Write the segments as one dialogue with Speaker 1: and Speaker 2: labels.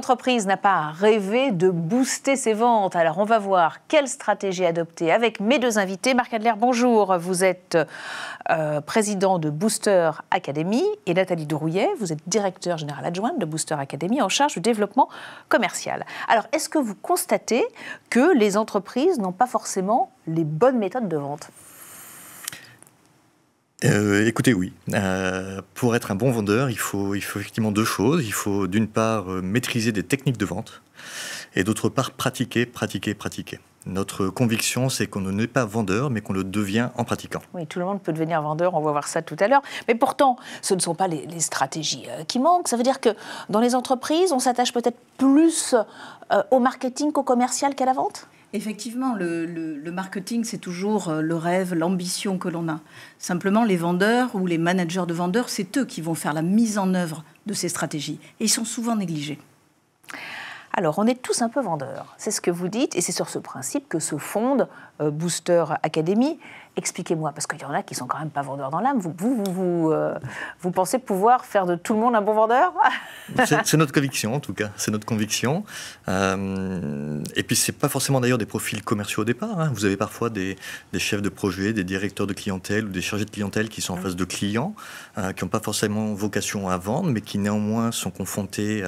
Speaker 1: entreprise n'a pas rêvé de booster ses ventes Alors on va voir quelle stratégie adopter avec mes deux invités. Marc Adler, bonjour. Vous êtes euh, président de Booster Academy et Nathalie Drouillet, vous êtes directeur général adjointe de Booster Academy en charge du développement commercial. Alors est-ce que vous constatez que les entreprises n'ont pas forcément les bonnes méthodes de vente
Speaker 2: euh, écoutez, oui. Euh, pour être un bon vendeur, il faut, il faut effectivement deux choses. Il faut d'une part euh, maîtriser des techniques de vente et d'autre part pratiquer, pratiquer, pratiquer. Notre conviction, c'est qu'on n'est pas vendeur, mais qu'on le devient en pratiquant.
Speaker 1: Oui, tout le monde peut devenir vendeur, on va voir ça tout à l'heure. Mais pourtant, ce ne sont pas les, les, stratégies qui manquent. Ça veut dire que dans les entreprises, on s'attache peut-être plus au marketing
Speaker 3: qu'au commercial qu'à la vente Effectivement, le, marketing, c'est toujours euh, le rêve, l'ambition que l'on a. Simplement, les vendeurs ou les managers de vendeurs, c'est eux qui vont faire la mise en œuvre de ces stratégies. Et ils sont souvent négligés. Alors, on est tous un peu vendeurs,
Speaker 1: c'est ce que vous dites, et c'est sur ce principe que se fonde euh, Booster Academy Expliquez-moi, parce qu'il y en a qui sont quand même pas vendeurs dans l'âme. Vous, vous, euh, pensez pouvoir faire de tout le monde un bon vendeur
Speaker 2: C'est notre conviction, en tout cas. C'est notre conviction. Euh, et puis, c'est pas forcément d'ailleurs des profils commerciaux au départ. Hein. Vous avez parfois des, chefs de projet, des directeurs de clientèle ou des chargés de clientèle qui sont en face de clients, euh, qui n'ont pas forcément vocation à vendre, mais qui néanmoins sont confrontés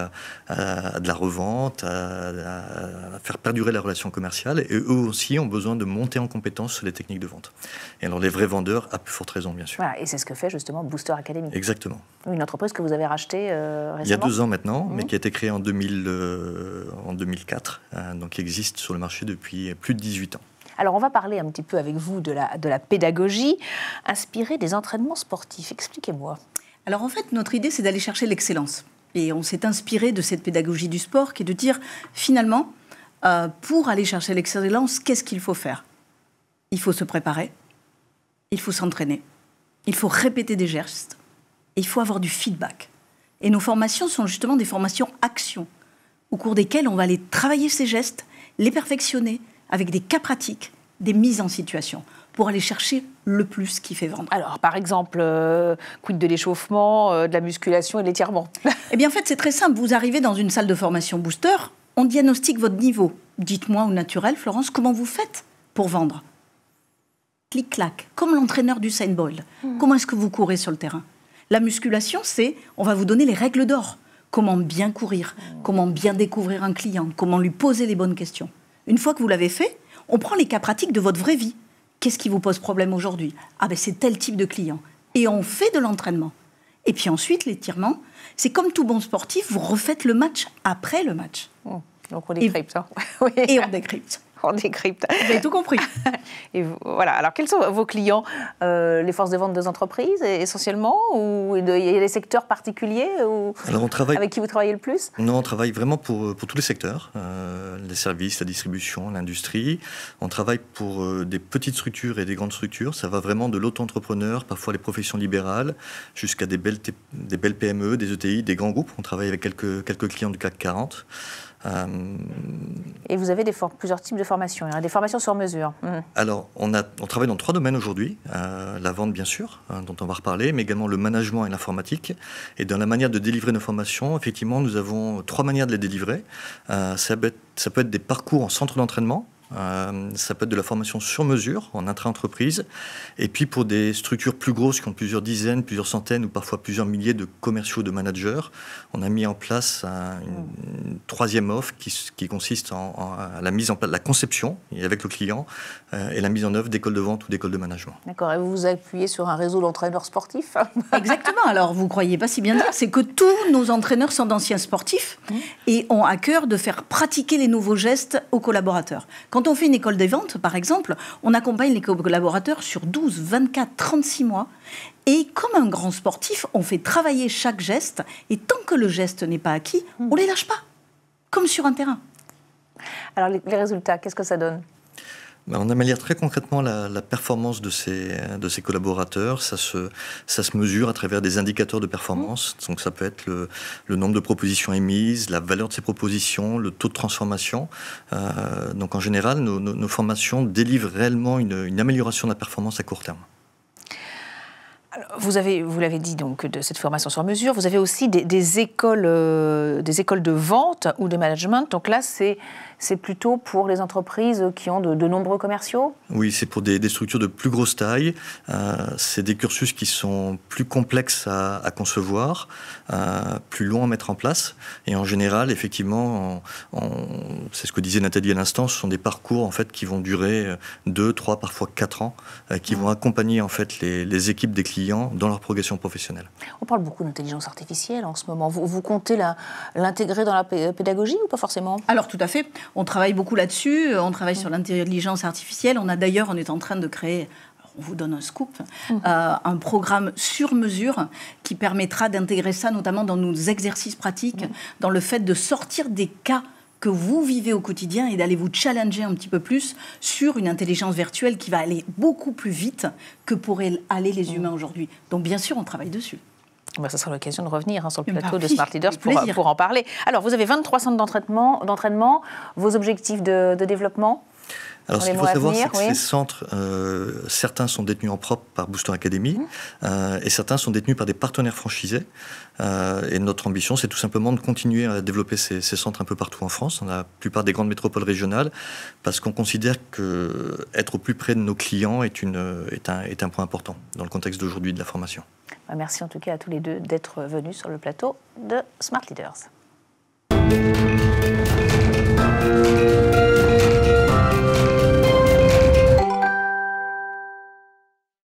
Speaker 2: à, de la revente, à, à faire perdurer la relation commerciale. Et eux aussi ont besoin de monter en compétence sur les techniques de vente. Et alors les vrais vendeurs, à plus forte raison, bien sûr.
Speaker 1: et c'est ce que fait justement Booster Academy. Exactement. Une entreprise que vous avez rachetée récemment. Euh, Il y a deux ans maintenant, mais mhm. qui a été
Speaker 2: créée en, euh, en 2004, euh, donc qui existe sur le marché depuis plus de 18 ans.
Speaker 1: Alors on va parler un petit peu avec vous de la, pédagogie
Speaker 3: inspirée des entraînements sportifs. Expliquez-moi. Alors en fait, notre idée, c'est d'aller chercher l'excellence. Et on s'est inspiré de cette pédagogie du sport qui est de dire, finalement, pour aller chercher l'excellence, qu'est-ce qu'il faut faire Il faut se préparer, il faut s'entraîner, il faut répéter des gestes, et il faut avoir du feedback. Et nos formations sont justement des formations action, au cours desquelles on va aller travailler ces gestes, les perfectionner avec des cas pratiques, des mises en situation pour aller chercher le plus qui fait vendre. Alors, par exemple, euh, de l'échauffement, euh, de la musculation et de l'étirement Eh bien, en fait, c'est très simple. Vous arrivez dans une salle de formation booster, on diagnostique votre niveau. Dites-moi au naturel, Florence, comment vous faites pour vendre clic-clac, comme l'entraîneur du Bowl. Mmh. Comment est-ce que vous courez sur le terrain La musculation, c'est on va vous donner les règles d'or. Comment bien courir, comment bien découvrir un client, comment lui poser les bonnes questions. Une fois que vous l'avez fait, on prend les cas pratiques de votre vraie vie. Qu'est-ce qui vous pose problème aujourd'hui Ah ben c'est tel type de client. Et on fait de l'entraînement. Et puis ensuite, l'étirement, c'est comme tout bon sportif, vous refaites le match après le match. Hmm. Donc on décrypte. ça. Hein. et on décrypte on décrypte. Vous avez tout compris. et voilà. Alors, quels sont vos clients
Speaker 1: euh, Les forces de vente des entreprises, essentiellement Ou il y a des secteurs particuliers ou Avec qui vous travaillez le plus
Speaker 2: Non, on travaille vraiment pour, euh, pour tous les secteurs euh, les services, la distribution, l'industrie. On travaille pour des petites structures et des grandes structures. Ça va vraiment de l'auto-entrepreneur, parfois les professions libérales, jusqu'à des belles, des belles PME, des ETI, des grands groupes. On travaille avec quelques, quelques clients du CAC 40. Euh, et
Speaker 1: vous avez des plusieurs types de formations, a des formations sur mesure. Mmh.
Speaker 2: Alors, on, a, travaille dans trois domaines aujourd'hui. Euh, la vente, bien sûr, hein, dont on va reparler, mais également le management et l'informatique. Et dans la manière de délivrer nos formations, effectivement, nous avons trois manières de les délivrer. Euh, ça, ça, peut être, des parcours en centre d'entraînement, euh, ça peut être de la formation sur mesure, en intra-entreprise. Et puis pour des structures plus grosses qui ont plusieurs dizaines, plusieurs centaines ou parfois plusieurs milliers de commerciaux, de managers, on a mis en place une, troisième offre qui, consiste en, à la mise en place, la conception avec le client euh, et la mise en œuvre d'écoles de vente ou d'écoles de management.
Speaker 3: D'accord. Et vous vous appuyez sur un réseau d'entraîneurs sportifs hein Exactement. Alors vous ne croyez pas si bien dire, c'est que tous nos entraîneurs sont d'anciens sportifs mmh. et ont à cœur de faire pratiquer les nouveaux gestes aux collaborateurs. Quand quand on fait une école des ventes, par exemple, on accompagne les collaborateurs sur 12, 24, 36 mois. Et comme un grand sportif, on fait travailler chaque geste. Et tant que le geste n'est pas acquis, hmm. on ne les lâche pas, comme sur un terrain. Alors les résultats, qu'est-ce que ça donne
Speaker 2: bah, on améliore très concrètement la, performance de ces de collaborateurs. Ça se, ça se mesure à travers des indicateurs de performance. Mmh. Donc ça peut être le, nombre de propositions émises, la valeur de ces propositions, le taux de transformation. Euh, donc en général, nos, formations délivrent réellement une, amélioration de la performance à court terme.
Speaker 1: Vous avez, vous l'avez dit donc de cette formation sur mesure. Vous avez aussi des, écoles, euh, des écoles de vente ou de management. Donc là, c'est c'est plutôt pour les entreprises qui ont de, nombreux commerciaux
Speaker 2: Oui, c'est pour des, structures de plus grosse taille. Euh, c'est des cursus qui sont plus complexes à, concevoir, euh, plus longs à mettre en place. Et en général, effectivement, c'est ce que disait Nathalie à l'instant, ce sont des parcours en fait, qui vont durer 2, 3, parfois 4 ans, euh, qui vont accompagner en fait, les, équipes des clients dans leur progression professionnelle.
Speaker 1: On parle beaucoup d'intelligence artificielle en ce
Speaker 3: moment. Vous, vous comptez l'intégrer dans la pédagogie ou pas forcément Alors tout à fait. On travaille beaucoup là-dessus, euh, on travaille sur l'intelligence artificielle. On a d'ailleurs, on est en train de créer on vous donne un scoop, mmh. euh, un programme sur mesure qui permettra d'intégrer ça notamment dans nos exercices pratiques, dans le fait de sortir des cas que vous vivez au quotidien et d'aller vous challenger un petit peu plus sur une intelligence virtuelle qui va aller beaucoup plus vite que pourraient aller les humains aujourd'hui. Donc bien sûr, on travaille dessus. Bah, ce sera l'occasion de revenir hein, sur le
Speaker 1: plateau bah de Smart Leaders pour, pour, en parler. Alors, vous avez 23 centres d'entraînement, vos objectifs de développement
Speaker 2: alors, ce qu'il faut savoir, c'est que ces centres, euh, certains sont détenus en propre par Booster Academy mmh. euh, et certains sont détenus par des partenaires franchisés. Euh, et notre ambition, c'est tout simplement de continuer à développer ces, centres un peu partout en France, dans la plupart des grandes métropoles régionales, parce qu'on considère que être au plus près de nos clients est, est un point important dans le contexte d'aujourd'hui de la formation.
Speaker 1: Bah, merci en tout cas à tous les deux d'être venus sur le plateau de Smart Leaders.